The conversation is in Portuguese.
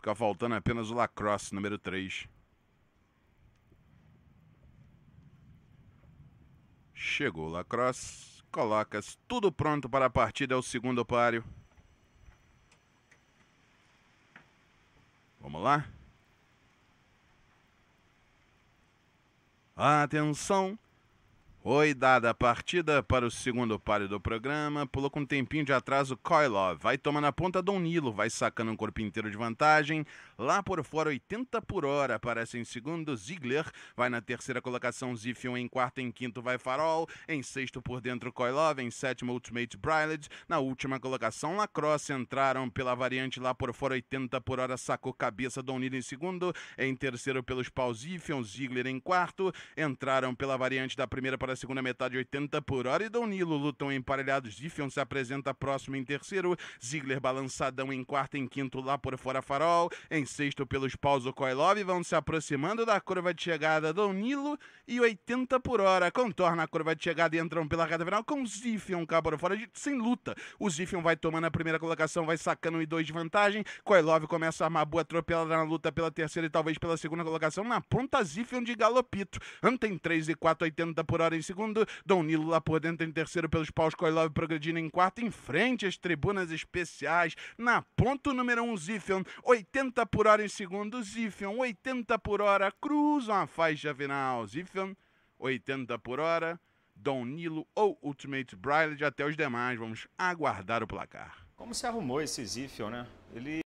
Fica faltando apenas o Lacrosse, número 3. Chegou o Lacrosse. Colocas tudo pronto para a partida. É o segundo páreo. Vamos lá? Atenção! Oi, dada a partida para o segundo páreo do programa, pulou com um tempinho de atraso Koilov, vai tomando a ponta Dom Nilo, vai sacando um corpo inteiro de vantagem, lá por fora 80 por hora, aparece em segundo Ziegler, vai na terceira colocação Zifion, em quarto em quinto vai Farol, em sexto por dentro Koilov, em sétimo Ultimate Brilhant. na última colocação Lacrosse, entraram pela variante lá por fora 80 por hora, sacou cabeça Dom Nilo em segundo, em terceiro pelos paus Zifion, Ziegler em quarto, entraram pela variante da primeira para para a segunda metade, 80 por hora. E Nilo lutam emparelhados. Diffion se apresenta próximo em terceiro. Ziggler balançadão em quarto, em quinto lá por fora Farol. Em sexto pelos paus o Koilov. Vão se aproximando da curva de chegada Nilo e 80 por hora. Contorna a curva de chegada e entram pela reta final com Ziffion cá por fora, de, sem luta. O Ziffion vai tomando a primeira colocação, vai sacando um e dois de vantagem. Koilov começa a armar boa atropelada na luta pela terceira e talvez pela segunda colocação. Na ponta, Ziffion de galopito. Anten 3 e 4, 80 por hora em segundo, Dom Nilo lá por dentro em terceiro pelos paus, Koilov progredindo em quarto, em frente às tribunas especiais, na ponto número 1, um, Ziffion, 80 por hora em segundo, Ziffion, 80 por hora, cruzam a faixa final, Ziffion, 80 por hora, Dom Nilo ou Ultimate Briley, até os demais, vamos aguardar o placar. Como se arrumou esse Ziffion, né? Ele